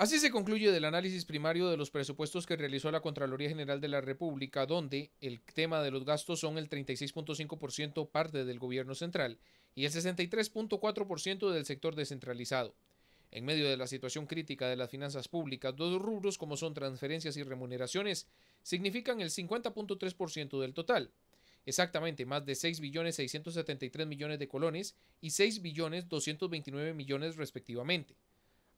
Así se concluye del análisis primario de los presupuestos que realizó la Contraloría General de la República, donde el tema de los gastos son el 36.5% parte del gobierno central y el 63.4% del sector descentralizado. En medio de la situación crítica de las finanzas públicas, dos rubros como son transferencias y remuneraciones significan el 50.3% del total, exactamente más de 6.673 millones de colones y 6.229 millones respectivamente.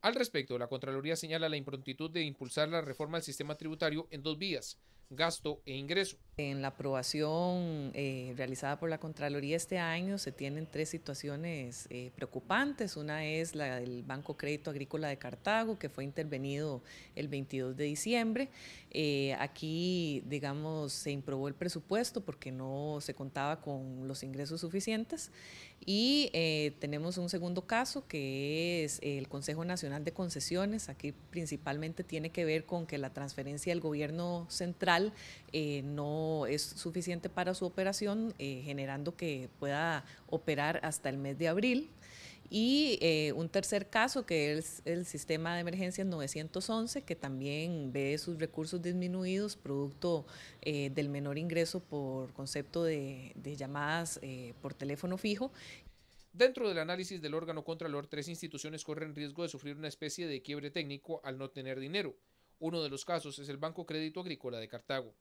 Al respecto, la Contraloría señala la improntitud de impulsar la reforma del sistema tributario en dos vías gasto e ingreso. En la aprobación eh, realizada por la Contraloría este año se tienen tres situaciones eh, preocupantes. Una es la del Banco Crédito Agrícola de Cartago, que fue intervenido el 22 de diciembre. Eh, aquí, digamos, se improbó el presupuesto porque no se contaba con los ingresos suficientes. Y tenemos un segundo caso que es el Consejo Nacional de Concesiones. Aquí principalmente tiene que ver con que la transferencia del gobierno central eh, no es suficiente para su operación, eh, generando que pueda operar hasta el mes de abril. Y eh, un tercer caso que es el sistema de emergencias 911, que también ve sus recursos disminuidos producto del menor ingreso por concepto de, llamadas por teléfono fijo. Dentro del análisis del órgano Contralor, tres instituciones corren riesgo de sufrir una especie de quiebre técnico al no tener dinero. Uno de los casos es el Banco Crédito Agrícola de Cartago.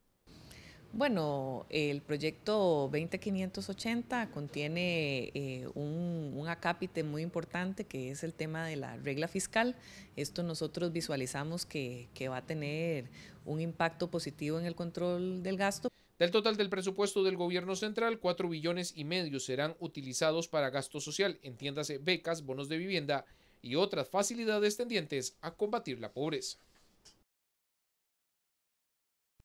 Bueno, el proyecto 20580 contiene eh, un, un, acápite muy importante que es el tema de la regla fiscal. Esto nosotros visualizamos que, va a tener un impacto positivo en el control del gasto. Del total del presupuesto del gobierno central, 4 billones y medio serán utilizados para gasto social, entiéndase becas, bonos de vivienda y otras facilidades tendientes a combatir la pobreza.